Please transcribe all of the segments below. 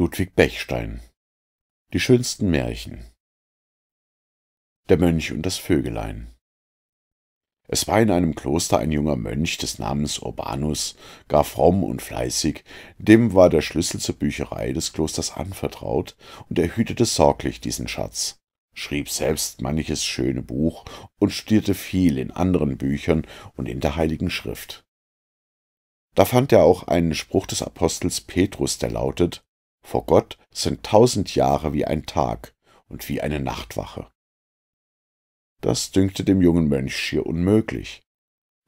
Ludwig Bechstein Die schönsten Märchen Der Mönch und das Vögelein es war in einem Kloster ein junger Mönch des Namens Urbanus, gar fromm und fleißig, dem war der Schlüssel zur Bücherei des Klosters anvertraut, und er hütete sorglich diesen Schatz, schrieb selbst manches schöne Buch und studierte viel in anderen Büchern und in der Heiligen Schrift. Da fand er auch einen Spruch des Apostels Petrus, der lautet vor Gott sind tausend Jahre wie ein Tag und wie eine Nachtwache. Das dünkte dem jungen Mönch schier unmöglich,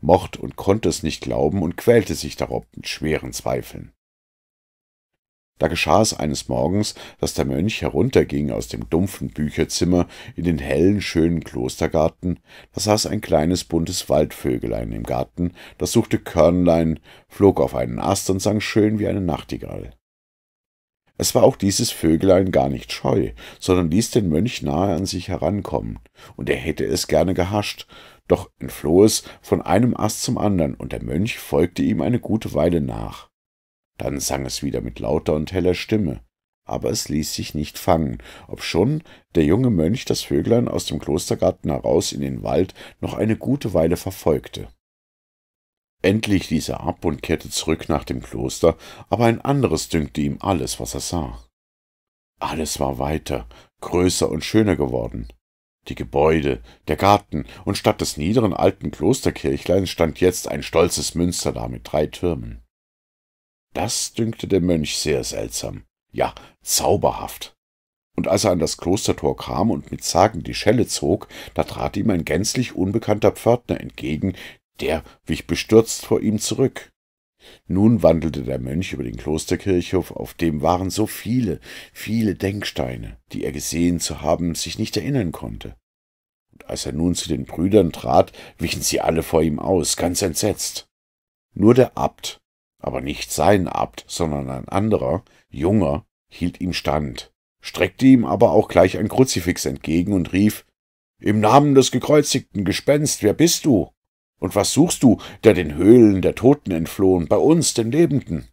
mocht und konnte es nicht glauben und quälte sich darob mit schweren Zweifeln. Da geschah es eines Morgens, dass der Mönch herunterging aus dem dumpfen Bücherzimmer in den hellen, schönen Klostergarten, da saß ein kleines buntes Waldvögelein im Garten, das suchte Körnlein, flog auf einen Ast und sang schön wie eine Nachtigall. Es war auch dieses Vögelein gar nicht scheu, sondern ließ den Mönch nahe an sich herankommen, und er hätte es gerne gehascht, doch entfloh es von einem Ast zum andern, und der Mönch folgte ihm eine gute Weile nach. Dann sang es wieder mit lauter und heller Stimme, aber es ließ sich nicht fangen, obschon der junge Mönch das Vöglein aus dem Klostergarten heraus in den Wald noch eine gute Weile verfolgte. Endlich ließ er ab und kehrte zurück nach dem Kloster, aber ein anderes dünkte ihm alles, was er sah. Alles war weiter, größer und schöner geworden. Die Gebäude, der Garten und statt des niederen alten Klosterkirchleins stand jetzt ein stolzes Münster da mit drei Türmen. Das dünkte dem Mönch sehr seltsam, ja zauberhaft. Und als er an das Klostertor kam und mit Zagen die Schelle zog, da trat ihm ein gänzlich unbekannter Pförtner entgegen, der wich bestürzt vor ihm zurück. Nun wandelte der Mönch über den Klosterkirchhof, auf dem waren so viele, viele Denksteine, die er gesehen zu haben sich nicht erinnern konnte. Und als er nun zu den Brüdern trat, wichen sie alle vor ihm aus, ganz entsetzt. Nur der Abt, aber nicht sein Abt, sondern ein anderer, junger, hielt ihm stand, streckte ihm aber auch gleich ein Kruzifix entgegen und rief Im Namen des gekreuzigten Gespenst, wer bist du? Und was suchst du, der den Höhlen der Toten entflohen, bei uns, den Lebenden?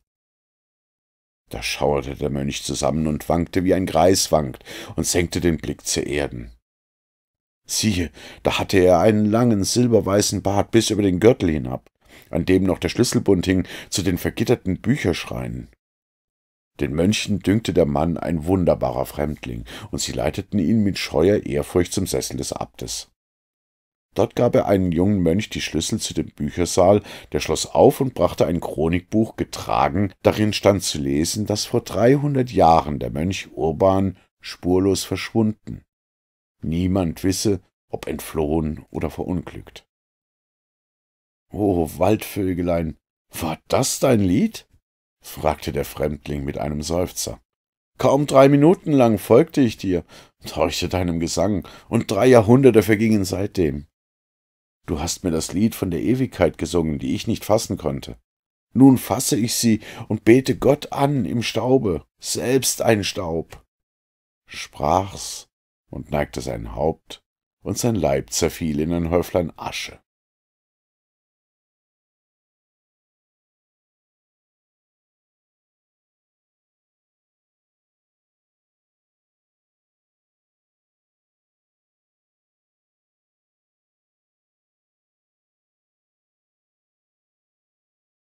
Da schauerte der Mönch zusammen und wankte wie ein Greis wankt und senkte den Blick zur Erden. Siehe, da hatte er einen langen silberweißen Bart bis über den Gürtel hinab, an dem noch der Schlüsselbund hing zu den vergitterten Bücherschreinen. Den Mönchen dünkte der Mann ein wunderbarer Fremdling, und sie leiteten ihn mit scheuer Ehrfurcht zum Sessel des Abtes. Dort gab er einem jungen Mönch die Schlüssel zu dem Büchersaal, der schloss auf und brachte ein Chronikbuch getragen, darin stand zu lesen, dass vor dreihundert Jahren der Mönch Urban spurlos verschwunden. Niemand wisse, ob entflohen oder verunglückt. »O Waldvögelein, war das dein Lied?« fragte der Fremdling mit einem Seufzer. »Kaum drei Minuten lang folgte ich dir, horchte deinem Gesang, und drei Jahrhunderte vergingen seitdem. Du hast mir das Lied von der Ewigkeit gesungen, die ich nicht fassen konnte. Nun fasse ich sie und bete Gott an im Staube, selbst ein Staub. Sprach's und neigte sein Haupt, und sein Leib zerfiel in ein Häuflein Asche.